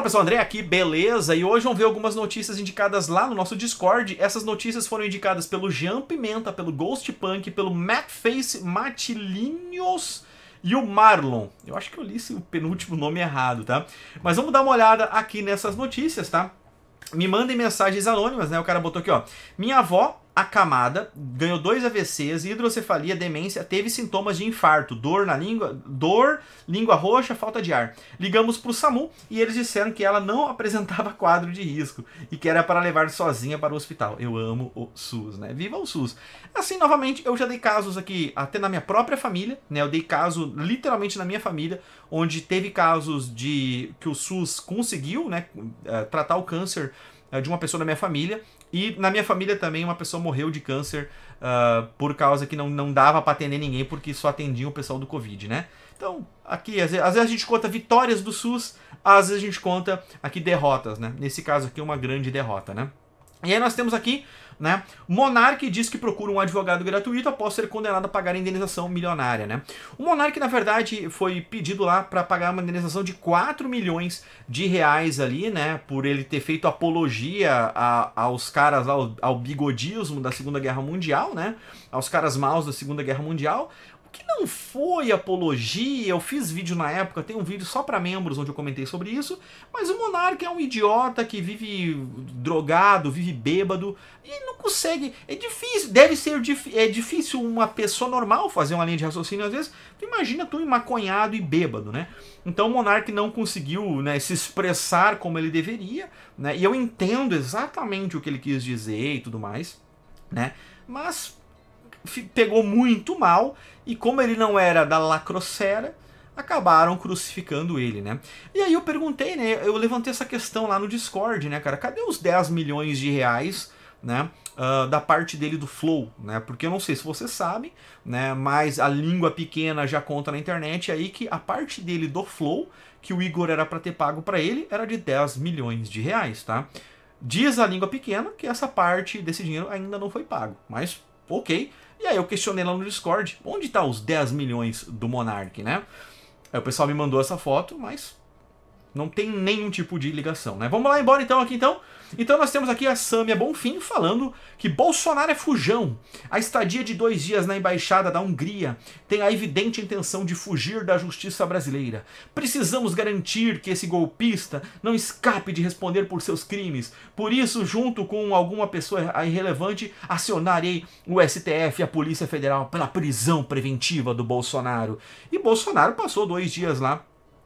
Fala pessoal, André aqui, beleza? E hoje vão ver algumas notícias indicadas lá no nosso Discord. Essas notícias foram indicadas pelo Jean Pimenta, pelo Ghost Punk, pelo Mattface Matilinhos e o Marlon. Eu acho que eu li o penúltimo nome errado, tá? Mas vamos dar uma olhada aqui nessas notícias, tá? Me mandem mensagens anônimas, né? O cara botou aqui, ó. Minha avó acamada, ganhou dois AVCs, hidrocefalia, demência, teve sintomas de infarto, dor na língua, dor, língua roxa, falta de ar. Ligamos para o SAMU e eles disseram que ela não apresentava quadro de risco e que era para levar sozinha para o hospital. Eu amo o SUS, né? Viva o SUS. Assim, novamente, eu já dei casos aqui até na minha própria família, né? Eu dei caso literalmente na minha família, onde teve casos de que o SUS conseguiu, né, eh, tratar o câncer é, de uma pessoa da minha família. E na minha família também uma pessoa morreu de câncer uh, por causa que não, não dava para atender ninguém porque só atendia o pessoal do Covid, né? Então, aqui, às vezes, às vezes, a gente conta vitórias do SUS, às vezes a gente conta aqui derrotas, né? Nesse caso aqui, uma grande derrota, né? E aí nós temos aqui, né? Monarque diz que procura um advogado gratuito após ser condenado a pagar a indenização milionária, né? O Monarque, na verdade, foi pedido lá para pagar uma indenização de 4 milhões de reais ali, né? Por ele ter feito apologia a, aos caras, ao, ao bigodismo da Segunda Guerra Mundial, né? Aos caras maus da Segunda Guerra Mundial que não foi apologia, eu fiz vídeo na época, tem um vídeo só para membros onde eu comentei sobre isso, mas o monarca é um idiota que vive drogado, vive bêbado e não consegue, é difícil, deve ser é difícil uma pessoa normal fazer uma linha de raciocínio às vezes. Imagina tu maconhado e bêbado, né? Então o monarca não conseguiu, né, se expressar como ele deveria, né? E eu entendo exatamente o que ele quis dizer e tudo mais, né? Mas pegou muito mal e como ele não era da lacrocera, acabaram crucificando ele, né? E aí eu perguntei, né? Eu levantei essa questão lá no Discord, né, cara? Cadê os 10 milhões de reais, né? Uh, da parte dele do Flow, né? Porque eu não sei se vocês sabem, né? Mas a língua pequena já conta na internet aí que a parte dele do Flow, que o Igor era para ter pago para ele, era de 10 milhões de reais, tá? Diz a língua pequena que essa parte desse dinheiro ainda não foi pago, mas ok, e aí eu questionei lá no Discord, onde tá os 10 milhões do Monark, né? Aí o pessoal me mandou essa foto, mas não tem nenhum tipo de ligação, né? Vamos lá embora então aqui então. Então nós temos aqui a Samia Bonfim falando que Bolsonaro é fujão. A estadia de dois dias na embaixada da Hungria tem a evidente intenção de fugir da justiça brasileira. Precisamos garantir que esse golpista não escape de responder por seus crimes. Por isso, junto com alguma pessoa irrelevante, acionarei o STF e a Polícia Federal pela prisão preventiva do Bolsonaro. E Bolsonaro passou dois dias lá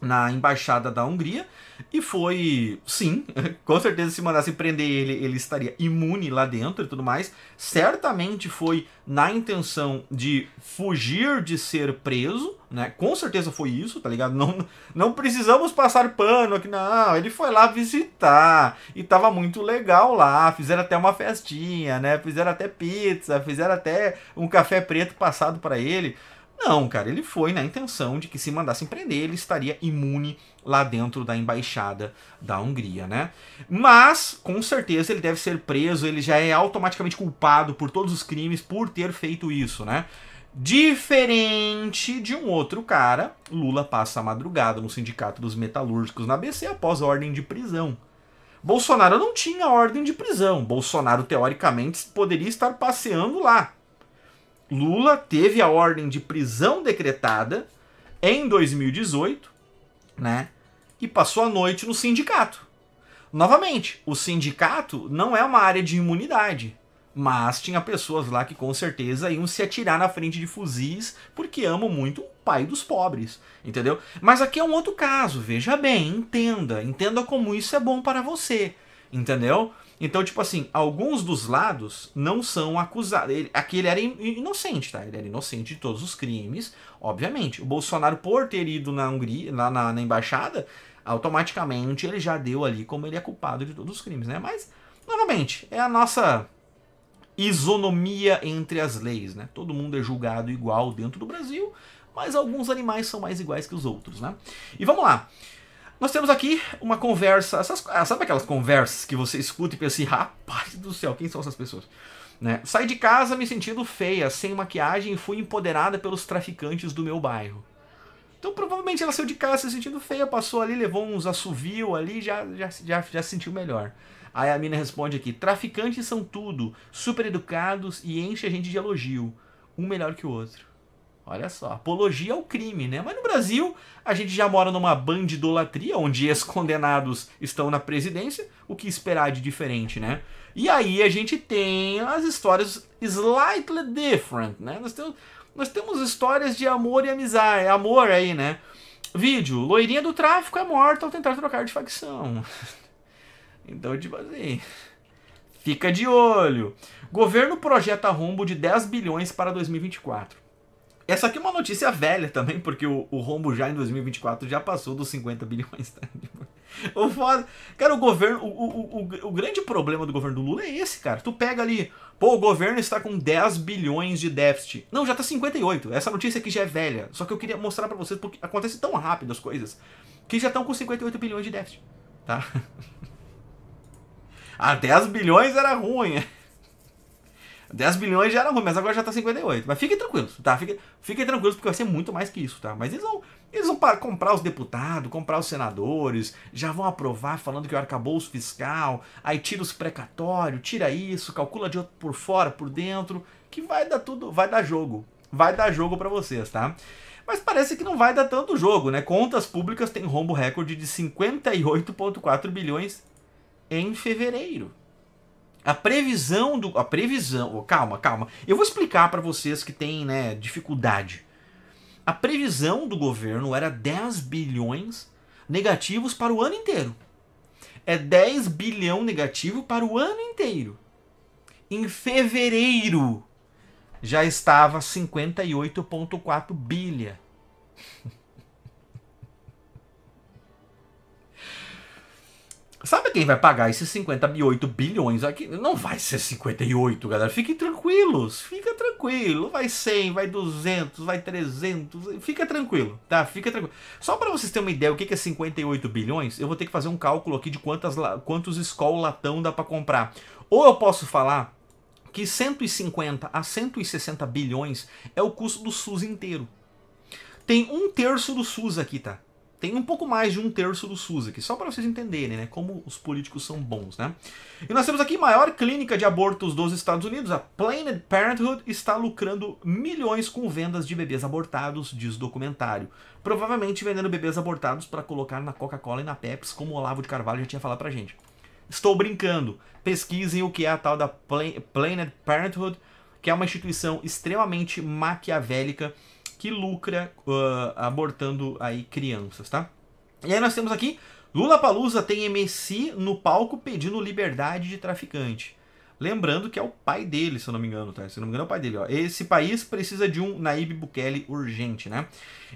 na embaixada da Hungria e foi, sim, com certeza se mandasse prender ele, ele estaria imune lá dentro e tudo mais. Certamente foi na intenção de fugir de ser preso, né? Com certeza foi isso, tá ligado? Não, não precisamos passar pano aqui, não. Ele foi lá visitar e tava muito legal lá. Fizeram até uma festinha, né? Fizeram até pizza, fizeram até um café preto passado para ele. Não, cara, ele foi na intenção de que se mandassem prender, ele estaria imune lá dentro da embaixada da Hungria, né? Mas, com certeza, ele deve ser preso, ele já é automaticamente culpado por todos os crimes por ter feito isso, né? Diferente de um outro cara, Lula passa a madrugada no Sindicato dos Metalúrgicos na BC após ordem de prisão. Bolsonaro não tinha ordem de prisão. Bolsonaro, teoricamente, poderia estar passeando lá, Lula teve a ordem de prisão decretada em 2018, né? E passou a noite no sindicato. Novamente, o sindicato não é uma área de imunidade, mas tinha pessoas lá que com certeza iam se atirar na frente de fuzis porque amam muito o pai dos pobres, entendeu? Mas aqui é um outro caso, veja bem, entenda, entenda como isso é bom para você, entendeu? Então, tipo assim, alguns dos lados não são acusados. Ele, aqui ele era inocente, tá? Ele era inocente de todos os crimes, obviamente. O Bolsonaro, por ter ido na Hungria, lá na, na embaixada, automaticamente ele já deu ali como ele é culpado de todos os crimes, né? Mas, novamente, é a nossa isonomia entre as leis, né? Todo mundo é julgado igual dentro do Brasil, mas alguns animais são mais iguais que os outros, né? E vamos lá. Nós temos aqui uma conversa, essas, ah, sabe aquelas conversas que você escuta e pensa assim, rapaz do céu, quem são essas pessoas? Né? Saí de casa me sentindo feia, sem maquiagem e fui empoderada pelos traficantes do meu bairro. Então provavelmente ela saiu de casa se sentindo feia, passou ali, levou uns assovio ali já já, já já se sentiu melhor. Aí a mina responde aqui: traficantes são tudo, super educados e enche a gente de elogio, um melhor que o outro. Olha só, apologia ao crime, né? Mas no Brasil, a gente já mora numa bandidolatria, onde ex-condenados estão na presidência, o que esperar de diferente, né? E aí a gente tem as histórias slightly different, né? Nós temos, nós temos histórias de amor e amizade, é amor aí, né? Vídeo, loirinha do tráfico é morta ao tentar trocar de facção. então, tipo assim... Fica de olho. Governo projeta rombo de 10 bilhões para 2024. Essa aqui é uma notícia velha também, porque o, o rombo já em 2024 já passou dos 50 bilhões. Tá? O foda. Cara, o governo. O, o, o, o, grande problema do governo do Lula é esse, cara. Tu pega ali. Pô, o governo está com 10 bilhões de déficit. Não, já tá 58. Essa notícia aqui já é velha. Só que eu queria mostrar para vocês, porque acontece tão rápido as coisas, que já estão com 58 bilhões de déficit. Tá? Ah, 10 bilhões era ruim. É. 10 bilhões já era ruim, mas agora já tá 58. Mas fiquem tranquilos, tá? Fiquem, fiquem tranquilos, porque vai ser muito mais que isso, tá? Mas eles vão, eles vão comprar os deputados, comprar os senadores, já vão aprovar falando que é o arcabouço fiscal, aí tira os precatórios, tira isso, calcula de outro por fora, por dentro, que vai dar tudo, vai dar jogo. Vai dar jogo para vocês, tá? Mas parece que não vai dar tanto jogo, né? Contas públicas têm rombo recorde de 58,4 bilhões em fevereiro. A previsão do. A previsão. Oh, calma, calma. Eu vou explicar para vocês que tem né, dificuldade. A previsão do governo era 10 bilhões negativos para o ano inteiro. É 10 bilhão negativo para o ano inteiro. Em fevereiro já estava 58,4 bilha. Sabe quem vai pagar esses 58 bilhões aqui? Não vai ser 58, galera. Fiquem tranquilos. Fica tranquilo. Vai 100, vai 200, vai 300. Fica tranquilo, tá? Fica tranquilo. Só para vocês terem uma ideia o que é 58 bilhões, eu vou ter que fazer um cálculo aqui de quantas, quantos Skol latão dá para comprar. Ou eu posso falar que 150 a 160 bilhões é o custo do SUS inteiro. Tem um terço do SUS aqui, tá? tem um pouco mais de um terço do SUS aqui, só para vocês entenderem, né, como os políticos são bons, né? E nós temos aqui a maior clínica de abortos dos Estados Unidos, a Planned Parenthood está lucrando milhões com vendas de bebês abortados, diz documentário. Provavelmente vendendo bebês abortados para colocar na Coca-Cola e na Pepsi, como o Olavo de Carvalho já tinha falado pra gente. Estou brincando. Pesquisem o que é a tal da Planned Parenthood, que é uma instituição extremamente maquiavélica que lucra uh, abortando aí crianças, tá? E aí nós temos aqui Lula Palusa tem MC no palco pedindo liberdade de traficante. Lembrando que é o pai dele, se eu não me engano, tá? Se eu não me engano, é o pai dele, ó. Esse país precisa de um Naib Bukele urgente, né?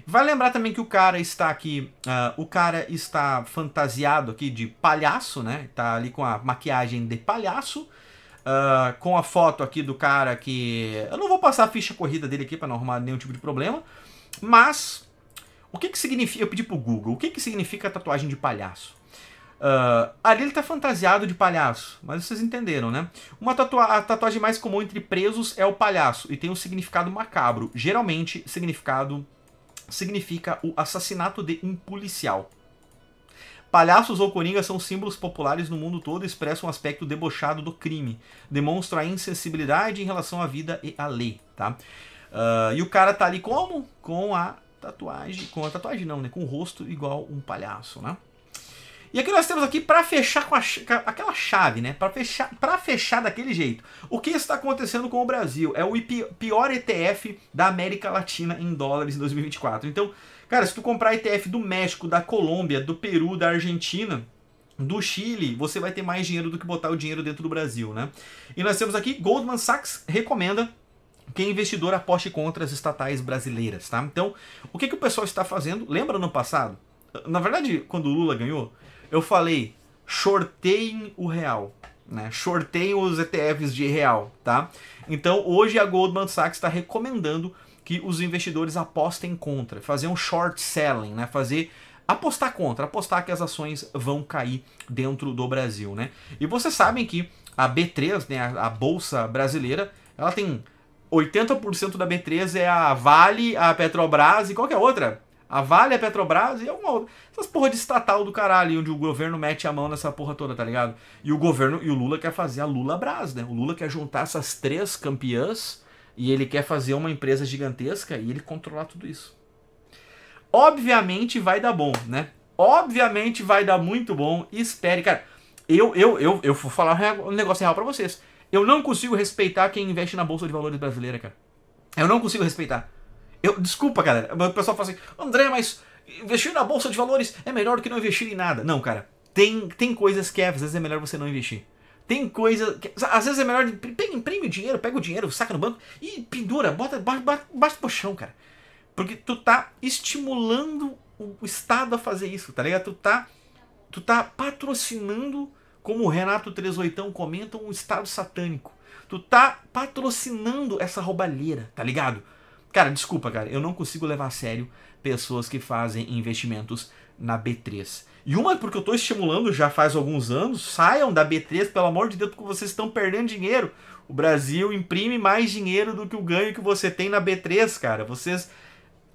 Vai lembrar também que o cara está aqui, uh, o cara está fantasiado aqui de palhaço, né? Tá ali com a maquiagem de palhaço. Uh, com a foto aqui do cara que. Eu não vou passar a ficha corrida dele aqui para não arrumar nenhum tipo de problema. Mas. O que que significa. Eu pedi pro Google. O que que significa tatuagem de palhaço? Uh, ali ele tá fantasiado de palhaço, mas vocês entenderam, né? Uma tatua a tatuagem mais comum entre presos é o palhaço e tem um significado macabro. Geralmente, significado significa o assassinato de um policial. Palhaços ou coringas são símbolos populares no mundo todo e expressam um aspecto debochado do crime. Demonstram a insensibilidade em relação à vida e à lei, tá? Uh, e o cara tá ali como? Com a tatuagem. Com a tatuagem não, né? Com o rosto igual um palhaço, né? E aqui nós temos aqui para fechar com, a, com aquela chave, né? Para fechar, para fechar daquele jeito. O que está acontecendo com o Brasil? É o pior ETF da América Latina em dólares em 2024. Então, Cara, se tu comprar ETF do México, da Colômbia, do Peru, da Argentina, do Chile, você vai ter mais dinheiro do que botar o dinheiro dentro do Brasil, né? E nós temos aqui Goldman Sachs recomenda que investidor aposte contra as estatais brasileiras, tá? Então, o que, que o pessoal está fazendo? Lembra no passado? Na verdade, quando o Lula ganhou, eu falei, shorteiem o real, né? Shorteiem os ETFs de real, tá? Então, hoje a Goldman Sachs está recomendando que os investidores apostem contra, fazer um short selling, né? Fazer apostar contra, apostar que as ações vão cair dentro do Brasil, né? E vocês sabem que a B3, né, a, a bolsa brasileira, ela tem 80% da B3 é a Vale, a Petrobras e qualquer outra. A Vale, a Petrobras e alguma outra. Essas porra de estatal do caralho, onde o governo mete a mão nessa porra toda, tá ligado? E o governo, e o Lula quer fazer a Lula Brás, né? O Lula quer juntar essas três campeãs e ele quer fazer uma empresa gigantesca e ele controlar tudo isso. Obviamente vai dar bom, né? Obviamente vai dar muito bom. Espere, cara. Eu, eu, eu, eu vou falar um negócio real para vocês. Eu não consigo respeitar quem investe na Bolsa de Valores brasileira, cara. Eu não consigo respeitar. Eu, desculpa, galera. O pessoal fala assim, André, mas investir na Bolsa de Valores é melhor do que não investir em nada. Não, cara. Tem, tem coisas que é, às vezes é melhor você não investir. Tem coisa. Que, às vezes é melhor. imprime o dinheiro, pega o dinheiro, saca no banco e pendura, bota baixo do chão, cara. Porque tu tá estimulando o Estado a fazer isso, tá ligado? Tu tá, tu tá patrocinando, como o Renato 38 comenta, um Estado satânico. Tu tá patrocinando essa roubalheira, tá ligado? Cara, desculpa, cara, eu não consigo levar a sério pessoas que fazem investimentos na B3. E uma, porque eu estou estimulando já faz alguns anos, saiam da B3, pelo amor de Deus, porque vocês estão perdendo dinheiro. O Brasil imprime mais dinheiro do que o ganho que você tem na B3, cara. Vocês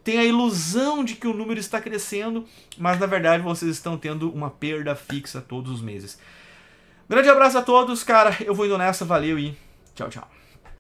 têm a ilusão de que o número está crescendo, mas na verdade vocês estão tendo uma perda fixa todos os meses. Grande abraço a todos, cara. Eu vou indo nessa, valeu e tchau, tchau.